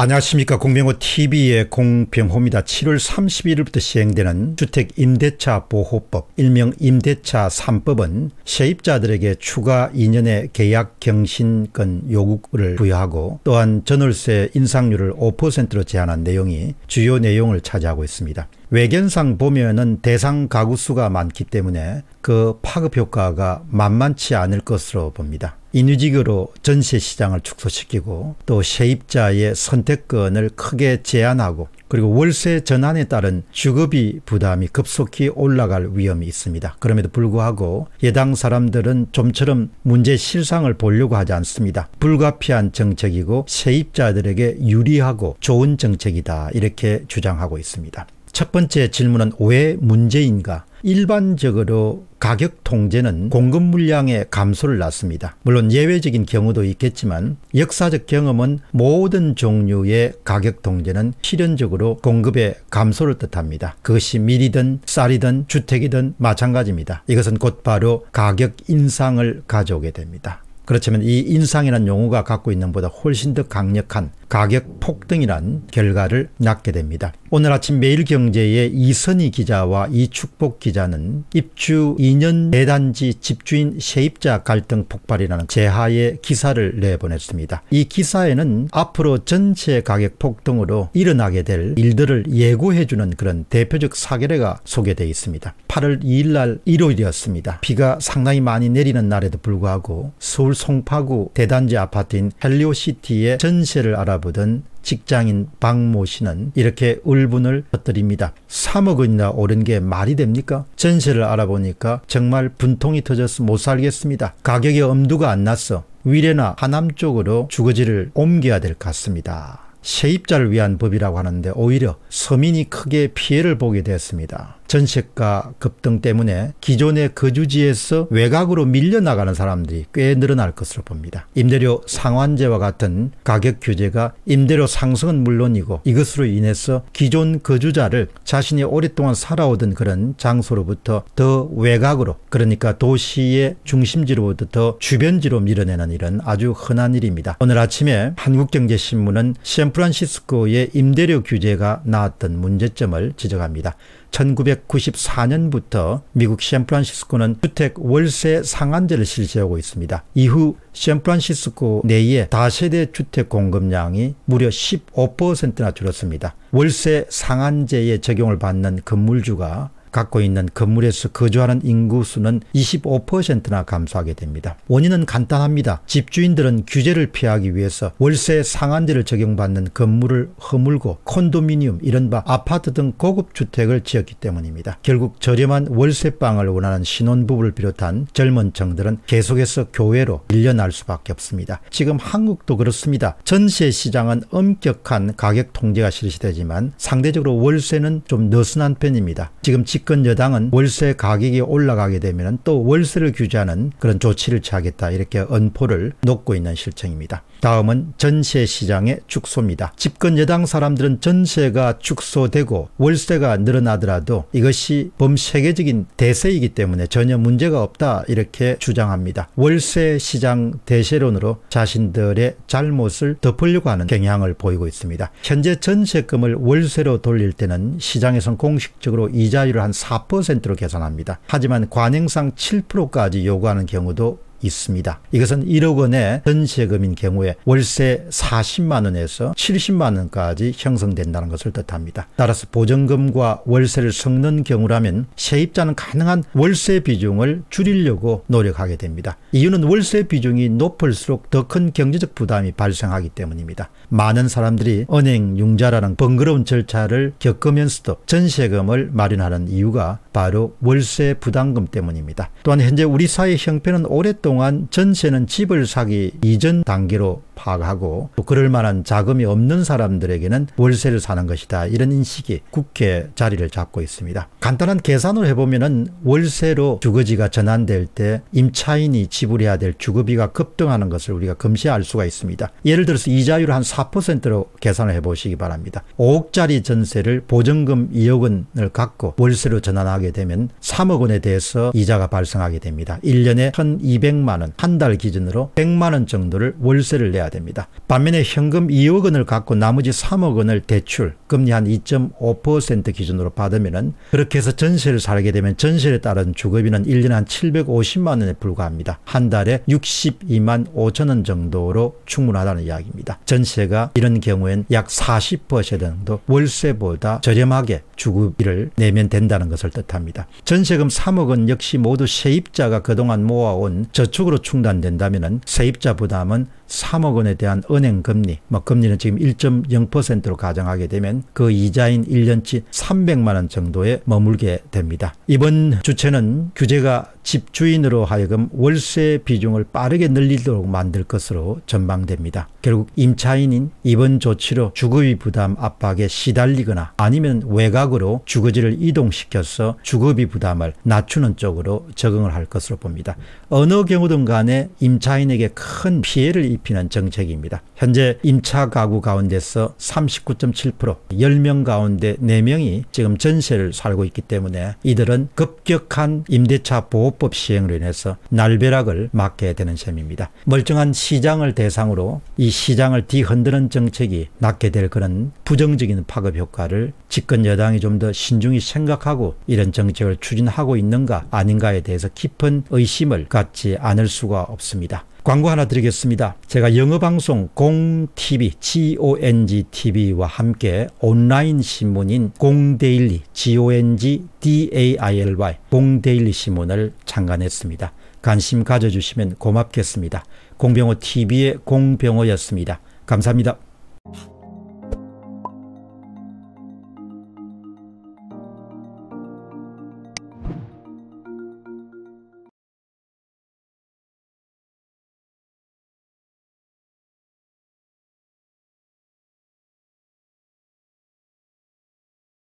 안녕하십니까 공병호 tv의 공병호입니다. 7월 31일부터 시행되는 주택임대차보호법 일명 임대차 3법은 세입자들에게 추가 2년의 계약 경신권 요구를 부여하고 또한 전월세 인상률을 5%로 제한한 내용이 주요 내용을 차지하고 있습니다. 외견상 보면은 대상 가구 수가 많기 때문에 그 파급 효과가 만만치 않을 것으로 봅니다. 인위직으로 전세 시장을 축소시키고 또 세입자의 선택권을 크게 제한하고 그리고 월세 전환에 따른 주거비 부담이 급속히 올라갈 위험이 있습니다. 그럼에도 불구하고 예당 사람들은 좀처럼 문제 실상을 보려고 하지 않습니다. 불가피한 정책이고 세입자들에게 유리하고 좋은 정책이다 이렇게 주장하고 있습니다. 첫 번째 질문은 왜 문제인가? 일반적으로 가격 통제는 공급 물량의 감소를 낳습니다. 물론 예외적인 경우도 있겠지만 역사적 경험은 모든 종류의 가격 통제는 실현적으로 공급의 감소를 뜻합니다. 그것이 밀이든 쌀이든 주택이든 마찬가지입니다. 이것은 곧바로 가격 인상을 가져오게 됩니다. 그렇지만 이인상이란 용어가 갖고 있는 보다 훨씬 더 강력한 가격 폭등이란 결과를 낳게 됩니다. 오늘 아침 매일경제의 이선희 기자와 이축복 기자는 입주 2년 대단지 집주인 세입자 갈등 폭발이라는 제하의 기사를 내보냈습니다. 이 기사에는 앞으로 전체 가격 폭등으로 일어나게 될 일들을 예고해주는 그런 대표적 사례가 소개되어 있습니다. 8월 2일 날 일요일이었습니다. 비가 상당히 많이 내리는 날에도 불구하고 서울 송파구 대단지 아파트인 헬리오시티의 전세를 알아보던 직장인 박모 씨는 이렇게 울분을 터뜨립니다. 3억 원이나 오른 게 말이 됩니까? 전세를 알아보니까 정말 분통이 터져서 못 살겠습니다. 가격에 엄두가 안 났어. 위례나 하남 쪽으로 주거지를 옮겨야 될 것 같습니다. 세입자를 위한 법이라고 하는데 오히려 서민이 크게 피해를 보게 되었습니다. 전세가 급등 때문에 기존의 거주지에서 외곽으로 밀려나가는 사람들이 꽤 늘어날 것으로 봅니다. 임대료 상환제와 같은 가격 규제가 임대료 상승은 물론이고 이것으로 인해서 기존 거주자를 자신이 오랫동안 살아오던 그런 장소로부터 더 외곽으로 그러니까 도시의 중심지로부터 더 주변지로 밀어내는 일은 아주 흔한 일입니다. 오늘 아침에 한국경제신문은 샌프란시스코의 임대료 규제가 나왔던 문제점을 지적합니다. 1994년부터 미국 샌프란시스코는 주택 월세 상한제를 실시하고 있습니다. 이후 샌프란시스코 내에 다세대 주택 공급량이 무려 15%나 줄었습니다. 월세 상한제의 적용을 받는 건물주가 갖고 있는 건물에서 거주하는 인구수는 25%나 감소하게 됩니다. 원인은 간단합니다. 집주인들은 규제를 피하기 위해서 월세 상한제를 적용받는 건물을 허물고 콘도미니움 이른바 아파트 등 고급 주택을 지었기 때문입니다. 결국 저렴한 월세방을 원하는 신혼부부를 비롯한 젊은 청들은 계속해서 교외로 밀려날 수밖에 없습니다. 지금 한국도 그렇습니다. 전세 시장은 엄격한 가격 통제가 실시되지만 상대적으로 월세는 좀 느슨한 편입니다. 지금 집권 여당은 월세 가격이 올라가게 되면 또 월세를 규제하는 그런 조치를 취하겠다 이렇게 언포를 놓고 있는 실정입니다. 다음은 전세 시장의 축소입니다. 집권 여당 사람들은 전세가 축소되고 월세가 늘어나더라도 이것이 범세계적인 대세이기 때문에 전혀 문제가 없다 이렇게 주장합니다. 월세 시장 대세론으로 자신들의 잘못을 덮으려고 하는 경향을 보이고 있습니다. 현재 전세금을 월세로 돌릴 때는 시장에선 공식적으로 이자율을 한 4%로 계산합니다. 하지만 관행상 7%까지 요구하는 경우도 있습니다. 이것은 1억 원의 전세금인 경우에 월세 40만 원에서 70만 원까지 형성된다는 것을 뜻합니다. 따라서 보증금과 월세를 섞는 경우라면 세입자는 가능한 월세 비중을 줄이려고 노력하게 됩니다. 이유는 월세 비중이 높을수록 더 큰 경제적 부담이 발생하기 때문입니다. 많은 사람들이 은행 융자라는 번거로운 절차를 겪으면서도 전세금을 마련하는 이유가 바로 월세 부담금 때문입니다. 또한 현재 우리 사회 형편은 오랫동안 동안 전세는 집을 사기 이전 단계로 파악하고 그럴 만한 자금이 없는 사람들에게는 월세를 사는 것이다. 이런 인식이 국회 자리를 잡고 있습니다. 간단한 계산을 해보면 월세로 주거지가 전환될 때 임차인이 지불해야 될 주거비가 급등하는 것을 우리가 금시할 수가 있습니다. 예를 들어서 이자율 한 4%로 계산을 해보시기 바랍니다. 5억짜리 전세를 보증금 2억 원을 갖고 월세로 전환하게 되면 3억 원에 대해서 이자가 발생하게 됩니다. 1년에 1,200 1 0 0만 원, 한 달 기준으로 100만 원 정도를 월세를 내야 됩니다. 반면에 현금 2억 원을 갖고 나머지 3억 원을 대출, 금리 한 2.5% 기준으로 받으면은 그렇게 해서 전세를 살게 되면 전세에 따른 주거비는 1년에 한 750만 원에 불과합니다. 한 달에 62만 5천 원 정도로 충분하다는 이야기입니다. 전세가 이런 경우엔 약 40% 정도 월세보다 저렴하게 주급비를 내면 된다는 것을 뜻합니다. 전세금 3억 원 역시 모두 세입자가 그동안 모아온 저 저축으로 충당된다면 세입자 부담은 3억 원에 대한 은행 금리, 뭐 금리는 지금 1.0%로 가정하게 되면 그 이자인 1년치 300만 원 정도에 머물게 됩니다. 이번 주체는 규제가 집주인으로 하여금 월세 비중을 빠르게 늘리도록 만들 것으로 전망됩니다. 결국 임차인인 이번 조치로 주거비 부담 압박에 시달리거나 아니면 외곽으로 주거지를 이동시켜서 주거비 부담을 낮추는 쪽으로 적응을 할 것으로 봅니다. 어느 경우든 간에 임차인에게 큰 피해를 입히는 정책입니다. 현재 임차 가구 가운데서 39.7% 10명 가운데 4명이 지금 전세를 살고 있기 때문에 이들은 급격한 임대차 보호법 시행으로 인해서 날벼락을 맞게 되는 셈입니다. 멀쩡한 시장을 대상으로 이 시장을 뒤흔드는 정책이 낫게될 그런 부정적인 파급 효과를 집권 여당이 좀 더 신중히 생각하고 이런 정책을 추진하고 있는가 아닌가에 대해서 깊은 의심을 갖지 않을 수가 없습니다. 광고 하나 드리겠습니다. 제가 영어방송 공TV, GONGTV와 함께 온라인 신문인 공데일리, GONGDAILY, 공데일리 신문을 창간했습니다. 관심 가져주시면 고맙겠습니다. 공병호TV의 공병호였습니다. 감사합니다.